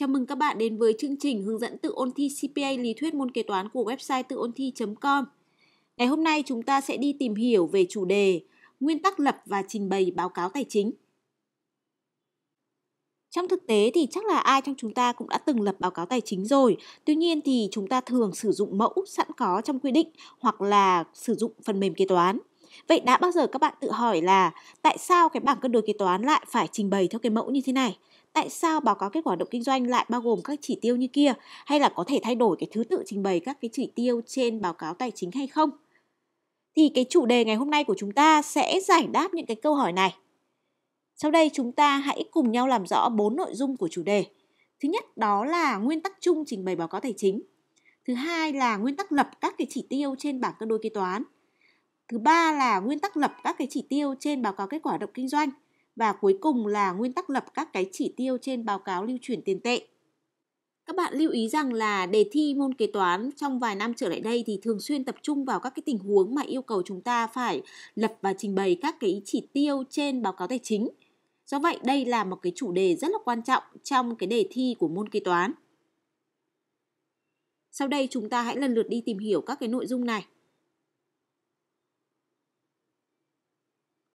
Chào mừng các bạn đến với chương trình hướng dẫn tự ôn thi CPA lý thuyết môn kế toán của website tự ôn thi.com. Ngày hôm nay chúng ta sẽ đi tìm hiểu về chủ đề Nguyên tắc lập và trình bày báo cáo tài chính. Trong thực tế thì chắc là ai trong chúng ta cũng đã từng lập báo cáo tài chính rồi. Tuy nhiên thì chúng ta thường sử dụng mẫu sẵn có trong quy định hoặc là sử dụng phần mềm kế toán. Vậy đã bao giờ các bạn tự hỏi là tại sao cái bảng cân đối kế toán lại phải trình bày theo cái mẫu như thế này? Tại sao báo cáo kết quả động kinh doanh lại bao gồm các chỉ tiêu như kia? Hay là có thể thay đổi cái thứ tự trình bày các cái chỉ tiêu trên báo cáo tài chính hay không? Thì cái chủ đề ngày hôm nay của chúng ta sẽ giải đáp những cái câu hỏi này. Sau đây chúng ta hãy cùng nhau làm rõ bốn nội dung của chủ đề. Thứ nhất đó là nguyên tắc chung trình bày báo cáo tài chính. Thứ hai là nguyên tắc lập các cái chỉ tiêu trên bảng cân đối kế toán. Thứ ba là nguyên tắc lập các cái chỉ tiêu trên báo cáo kết quả hoạt động kinh doanh và cuối cùng là nguyên tắc lập các cái chỉ tiêu trên báo cáo lưu chuyển tiền tệ. Các bạn lưu ý rằng là đề thi môn kế toán trong vài năm trở lại đây thì thường xuyên tập trung vào các cái tình huống mà yêu cầu chúng ta phải lập và trình bày các cái chỉ tiêu trên báo cáo tài chính. Do vậy đây là một cái chủ đề rất là quan trọng trong cái đề thi của môn kế toán. Sau đây chúng ta hãy lần lượt đi tìm hiểu các cái nội dung này.